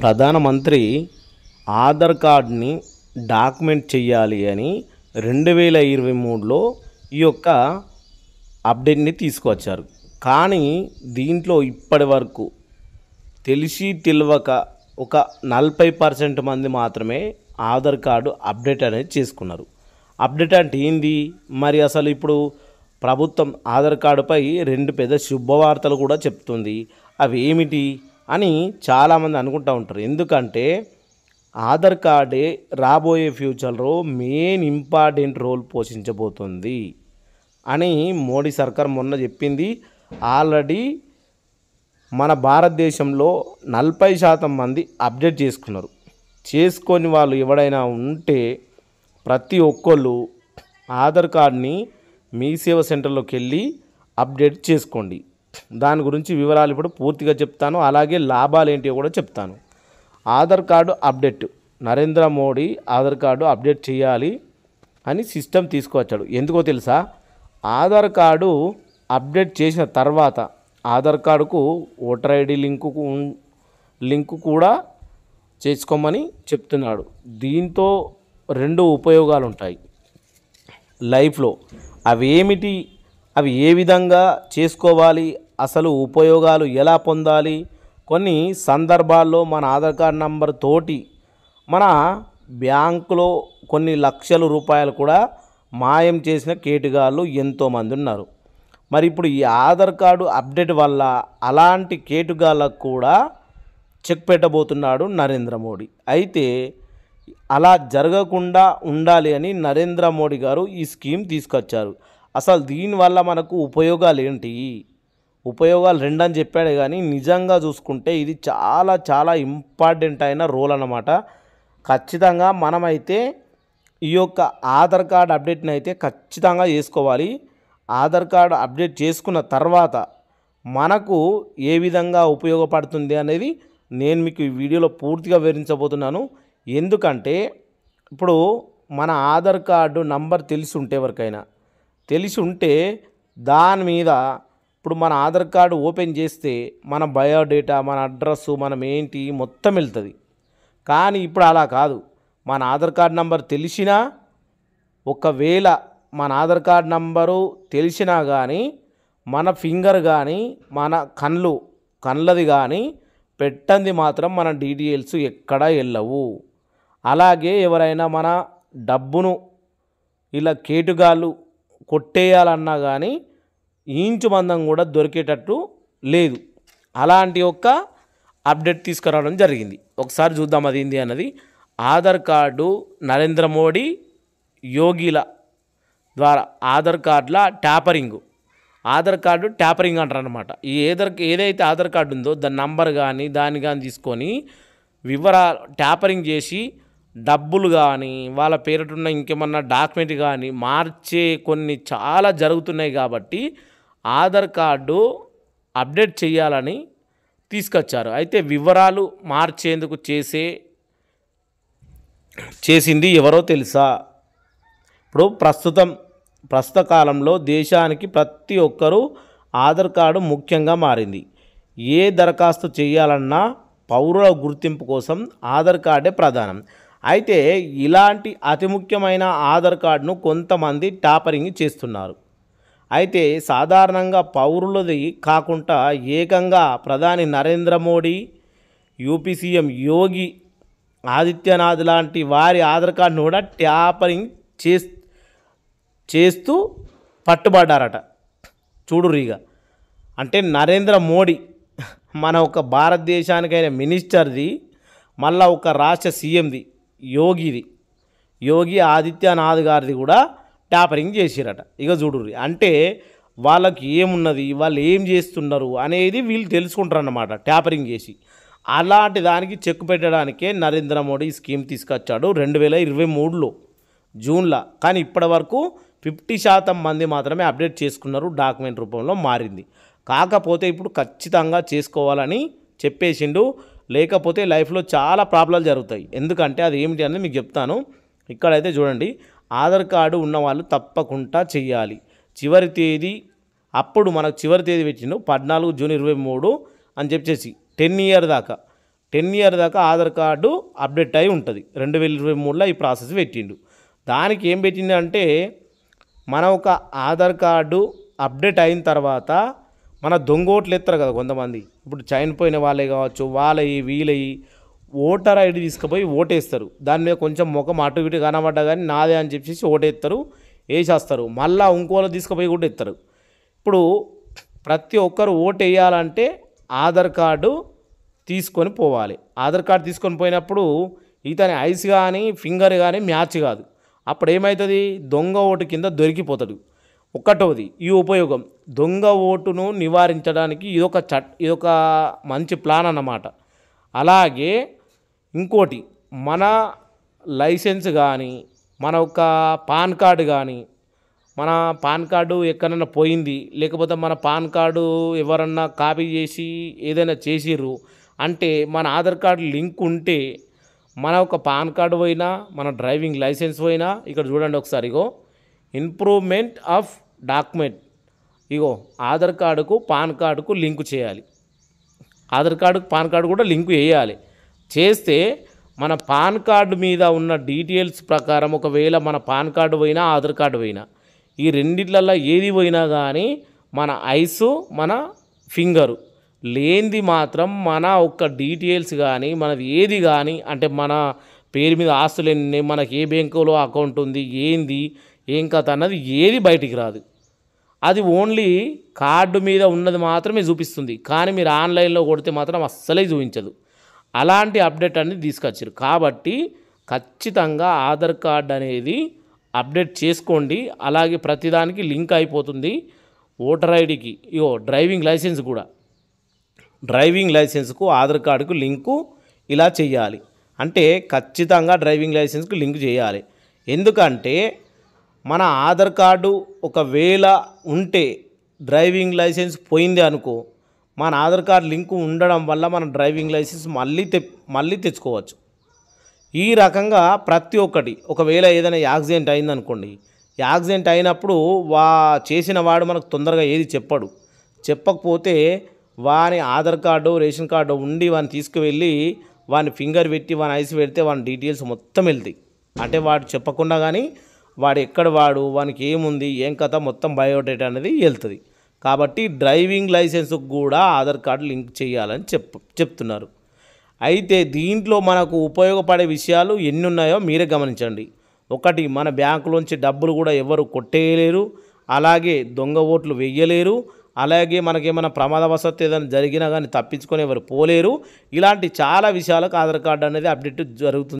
ప్రధానమంత్రి ఆధార్ కార్డ్ని డాక్యుమెంట్ చేయాలి అని రెండు వేల ఇరవై మూడులో ఈ యొక్క అప్డేట్ని తీసుకువచ్చారు కానీ దీంట్లో ఇప్పటి వరకు తెలిసి తెలియక ఒక నలభై పర్సెంట్ మంది మాత్రమే ఆధార్ కార్డు అప్డేట్ అనేది చేసుకున్నారు అప్డేట్ అంటే ఏంది మరి అసలు ఇప్పుడు ప్రభుత్వం ఆధార్ కార్డుపై రెండు పెద్ద శుభవార్తలు కూడా చెప్తుంది అవి ఏమిటి అని చాలామంది అనుకుంటూ ఉంటారు ఎందుకంటే ఆధార్ కార్డే రాబోయే ఫ్యూచర్లో మెయిన్ ఇంపార్టెంట్ రోల్ పోషించబోతుంది అని మోడీ సర్కార్ మొన్న చెప్పింది ఆల్రెడీ మన భారతదేశంలో నలభై శాతం మంది అప్డేట్ చేసుకున్నారు చేసుకొని వాళ్ళు ఎవడైనా ఉంటే ప్రతి ఒక్కళ్ళు ఆధార్ కార్డ్ని మీ సేవ సెంటర్లోకి వెళ్ళి అప్డేట్ చేసుకోండి దాని గురించి వివరాలు ఇప్పుడు పూర్తిగా చెప్తాను అలాగే లాభాలు ఏంటివో కూడా చెప్తాను Aadhaar card update Narendra Modi Aadhaar card update చేయాలి అని సిస్టమ్ తీసుకువచ్చాడు ఎందుకో తెలుసా ఆధార్ కార్డు అప్డేట్ చేసిన తర్వాత ఆధార్ కార్డుకు ఓటర్ ఐడి లింకు లింకు కూడా చేసుకోమని చెప్తున్నాడు దీంతో రెండు ఉపయోగాలు ఉంటాయి లైఫ్లో అవేమిటి అవి ఏ విధంగా చేసుకోవాలి అసలు ఉపయోగాలు ఎలా పొందాలి కొన్ని సందర్భాల్లో మన ఆధార్ కార్డ్ నంబర్ తోటి మన బ్యాంకులో కొన్ని లక్షల రూపాయలు కూడా మాయం చేసిన కేటుగాళ్ళు ఎంతోమంది ఉన్నారు మరి ఇప్పుడు ఈ ఆధార్ కార్డు అప్డేట్ వల్ల అలాంటి కేటుగాళ్ళకు కూడా చెక్ పెట్టబోతున్నాడు నరేంద్ర మోడీ అయితే అలా జరగకుండా ఉండాలి అని నరేంద్ర మోడీ గారు ఈ స్కీమ్ తీసుకొచ్చారు అసలు దీనివల్ల మనకు ఉపయోగాలు ఏంటి ఉపయోగాలు రెండని చెప్పాడే చెప్పాడు కానీ నిజంగా చూసుకుంటే ఇది చాలా చాలా ఇంపార్టెంట్ అయిన రోల్ అనమాట ఖచ్చితంగా మనమైతే ఈ యొక్క ఆధార్ కార్డ్ అప్డేట్ని అయితే ఖచ్చితంగా చేసుకోవాలి ఆధార్ కార్డు అప్డేట్ చేసుకున్న తర్వాత మనకు ఏ విధంగా ఉపయోగపడుతుంది అనేది నేను మీకు ఈ వీడియోలో పూర్తిగా వివరించబోతున్నాను ఎందుకంటే ఇప్పుడు మన ఆధార్ కార్డు నంబర్ తెలిసి ఉంటే ఎవరికైనా తెలిసి ఉంటే దాని మీద ఇప్పుడు మన ఆధార్ కార్డు ఓపెన్ చేస్తే మన బయోడేటా మన అడ్రస్ మనం ఏంటి మొత్తం వెళ్తుంది కానీ ఇప్పుడు అలా కాదు మన ఆధార్ కార్డు నంబర్ తెలిసినా ఒకవేళ మన ఆధార్ కార్డు నంబరు తెలిసినా కానీ మన ఫింగర్ కానీ మన కళ్ళు కళ్ళది కానీ పెట్టంది మాత్రం మన డీటెయిల్స్ ఎక్కడా వెళ్ళవు అలాగే ఎవరైనా మన డబ్బును ఇలా కేటుగాళ్ళు కొట్టేయాలన్నా కానీ ఈంచు మందం కూడా దొరికేటట్టు లేదు అలాంటి ఒక అప్డేట్ తీసుకురావడం జరిగింది ఒకసారి చూద్దాం అది ఏంది అన్నది ఆధార్ కార్డు నరేంద్ర మోడీ యోగిల ద్వారా ఆధార్ కార్డుల ట్యాపరింగ్ ఆధార్ కార్డు ట్యాపరింగ్ అంటారు అనమాట ఈ ఏదర్ ఏదైతే ఆధార్ కార్డు ఉందో దాని నంబర్ కానీ దాన్ని కానీ తీసుకొని వివరాలు ట్యాపరింగ్ చేసి డబ్బులు కానీ వాళ్ళ పేరిటున్న ఇంకేమన్నా డాక్యుమెంట్ కానీ మార్చే కొన్ని చాలా జరుగుతున్నాయి కాబట్టి ఆధార్ కార్డు అప్డేట్ చేయాలని తీసుకొచ్చారు అయితే వివరాలు మార్చేందుకు చేసే చేసింది ఎవరో తెలుసా ఇప్పుడు ప్రస్తుతం ప్రస్తుత కాలంలో దేశానికి ప్రతి ఒక్కరూ ఆధార్ కార్డు ముఖ్యంగా మారింది ఏ దరఖాస్తు చేయాలన్నా పౌరుల గుర్తింపు కోసం ఆధార్ కార్డే ప్రధానం అయితే ఇలాంటి అతి ముఖ్యమైన ఆధార్ కార్డును కొంతమంది టాపరింగ్ చేస్తున్నారు అయితే సాధారణంగా పౌరులది కాకుండా ఏకంగా ప్రధాని నరేంద్ర మోడీ యూపీ సీఎం యోగి ఆదిత్యనాథ్ లాంటి వారి ఆధార్ కార్డును కూడా ట్యాపరింగ్ చే చేస్తూ పట్టుబడ్డారట చూడురీగా అంటే నరేంద్ర మోడీ మన ఒక భారతదేశానికైన మినిస్టర్ది మళ్ళా ఒక రాష్ట్ర సీఎంది యోగిది యోగి ఆదిత్యనాథ్ గారిది కూడా ట్యాపరింగ్ చేసిరట ఇక చూడుర్రి అంటే వాళ్ళకి ఏమున్నది వాళ్ళు ఏం చేస్తున్నారు అనేది వీళ్ళు తెలుసుకుంటారు అన్నమాట ట్యాపరింగ్ చేసి అలాంటి దానికి చెక్ పెట్టడానికే నరేంద్ర మోడీ స్కీమ్ తీసుకొచ్చాడు రెండు వేల ఇరవై మూడులో జూన్లో కానీ ఇప్పటి వరకు ఫిఫ్టీ శాతం మంది మాత్రమే అప్డేట్ చేసుకున్నారు డాక్యుమెంట్ రూపంలో మారింది కాకపోతే ఇప్పుడు ఖచ్చితంగా చేసుకోవాలని చెప్పేసిండు లేకపోతే లైఫ్లో చాలా ప్రాబ్లమ్స్ జరుగుతాయి ఎందుకంటే అది ఏమిటి అనేది మీకు చెప్తాను ఇక్కడైతే చూడండి ఆధార్ కార్డు ఉన్నవాళ్ళు తప్పకుండా చేయాలి చివరి తేదీ అప్పుడు మనకు చివరి తేదీ పెట్టిండు పద్నాలుగు జూన్ ఇరవై మూడు అని చెప్పేసి టెన్ ఇయర్ దాకా టెన్ ఇయర్ దాకా ఆధార్ కార్డు అప్డేట్ అయి ఉంటుంది రెండు వేల ఇరవై మూడులో ఈ ప్రాసెస్ పెట్టిండు దానికి ఏం పెట్టింది అంటే మన ఒక ఆధార్ కార్డు అప్డేట్ అయిన తర్వాత మన దొంగోట్లు ఎత్తారు కదా కొంతమంది ఇప్పుడు చనిపోయిన వాళ్ళే కావచ్చు వాళ్ళయి వీళ్ళవి ఓటర్ ఐడి తీసుకుపోయి ఓటేస్తారు దాని మీద కొంచెం ముఖం అటు ఇటు కనబడ్డా కానీ నాదే అని చెప్పేసి ఓటేస్తారు వేసేస్తారు మళ్ళీ ఇంకోలో తీసుకుపోయి కూడా ఎత్తారు ఇప్పుడు ప్రతి ఒక్కరు ఓటు వేయాలంటే ఆధార్ కార్డు తీసుకొని పోవాలి ఆధార్ కార్డు తీసుకొని పోయినప్పుడు ఇతని ఐస్ కానీ ఫింగర్ కానీ మ్యాచ్ కాదు అప్పుడు ఏమవుతుంది దొంగ ఓటు కింద దొరికిపోతాడు ఒకటవది ఈ ఉపయోగం దొంగ ఓటును నివారించడానికి ఇదొక చట్ ఇదొక మంచి ప్లాన్ అన్నమాట అలాగే ఇంకోటి మన లైసెన్స్ కానీ మన ఒక పాన్ కార్డు కానీ మన పాన్ కార్డు ఎక్కడన్నా పోయింది లేకపోతే మన పాన్ కార్డు ఎవరన్నా కాపీ చేసి ఏదైనా చేసిర్రు అంటే మన ఆధార్ కార్డు లింక్ ఉంటే మన ఒక పాన్ కార్డు పోయినా మన డ్రైవింగ్ లైసెన్స్ పోయినా ఇక్కడ చూడండి ఒకసారిగో ఇంప్రూవ్మెంట్ ఆఫ్ డాక్యుమెంట్ ఇగో ఆధార్ కార్డుకు పాన్ కార్డుకు లింక్ చేయాలి ఆధార్ కార్డుకు పాన్ కార్డు కూడా లింక్ వేయాలి చేస్తే మన పాన్ కార్డు మీద ఉన్న డీటెయిల్స్ ప్రకారం ఒకవేళ మన పాన్ కార్డు పోయినా ఆధార్ కార్డు పోయినా ఈ రెండిట్లలో ఏది పోయినా కానీ మన ఐసు మన ఫింగరు లేనిది మాత్రం మన ఒక్క డీటెయిల్స్ కానీ మనది ఏది కానీ అంటే మన పేరు మీద ఆస్తులు ఎన్ని మనకి ఏ బ్యాంకులో అకౌంట్ ఉంది ఏంది ఏం కథ అన్నది ఏది బయటికి రాదు అది ఓన్లీ కార్డు మీద ఉన్నది మాత్రమే చూపిస్తుంది కానీ మీరు ఆన్లైన్లో కొడితే మాత్రం అస్సలే చూపించదు అలాంటి అప్డేట్ అనేది తీసుకొచ్చారు కాబట్టి ఖచ్చితంగా ఆధార్ కార్డ్ అనేది అప్డేట్ చేసుకోండి అలాగే ప్రతిదానికి లింక్ అయిపోతుంది ఓటర్ ఐడికి ఇగో డ్రైవింగ్ లైసెన్స్ కూడా డ్రైవింగ్ లైసెన్స్కు ఆధార్ కార్డుకు లింకు ఇలా చేయాలి అంటే ఖచ్చితంగా డ్రైవింగ్ లైసెన్స్కు లింక్ చేయాలి ఎందుకంటే మన ఆధార్ కార్డు ఒకవేళ ఉంటే డ్రైవింగ్ లైసెన్స్ పోయింది అనుకో మన ఆధార్ కార్డు లింక్ ఉండడం వల్ల మన డ్రైవింగ్ లైసెన్స్ మళ్ళీ తె మళ్ళీ తెచ్చుకోవచ్చు ఈ రకంగా ప్రతి ఒక్కటి ఒకవేళ ఏదైనా యాక్సిడెంట్ అయిందనుకోండి యాక్సిడెంట్ అయినప్పుడు వా చేసిన వాడు మనకు తొందరగా ఏది చెప్పడు చెప్పకపోతే వాని ఆధార్ కార్డు రేషన్ కార్డు ఉండి వాని తీసుకువెళ్ళి వాని ఫింగర్ పెట్టి వాని ఐసి పెడితే వాని డీటెయిల్స్ మొత్తం వెళ్తాయి అంటే వాడు చెప్పకుండా కానీ వాడు ఎక్కడ వాడు వానికి ఏముంది ఏం కథ మొత్తం బయోడేటా అనేది వెళ్తుంది కాబట్టి డ్రైవింగ్ లైసెన్స్కి కూడా ఆధార్ కార్డు లింక్ చేయాలని చెప్ చెప్తున్నారు అయితే దీంట్లో మనకు ఉపయోగపడే విషయాలు ఎన్ని ఉన్నాయో మీరే గమనించండి ఒకటి మన బ్యాంకులోంచి డబ్బులు కూడా ఎవరు కొట్టేయలేరు అలాగే దొంగ ఓట్లు వెయ్యలేరు అలాగే మనకేమైనా వసతి ఏదైనా జరిగినా కానీ తప్పించుకొని ఎవరు పోలేరు ఇలాంటి చాలా విషయాలకు ఆధార్ కార్డు అనేది అప్డేట్ జరుగుతుంది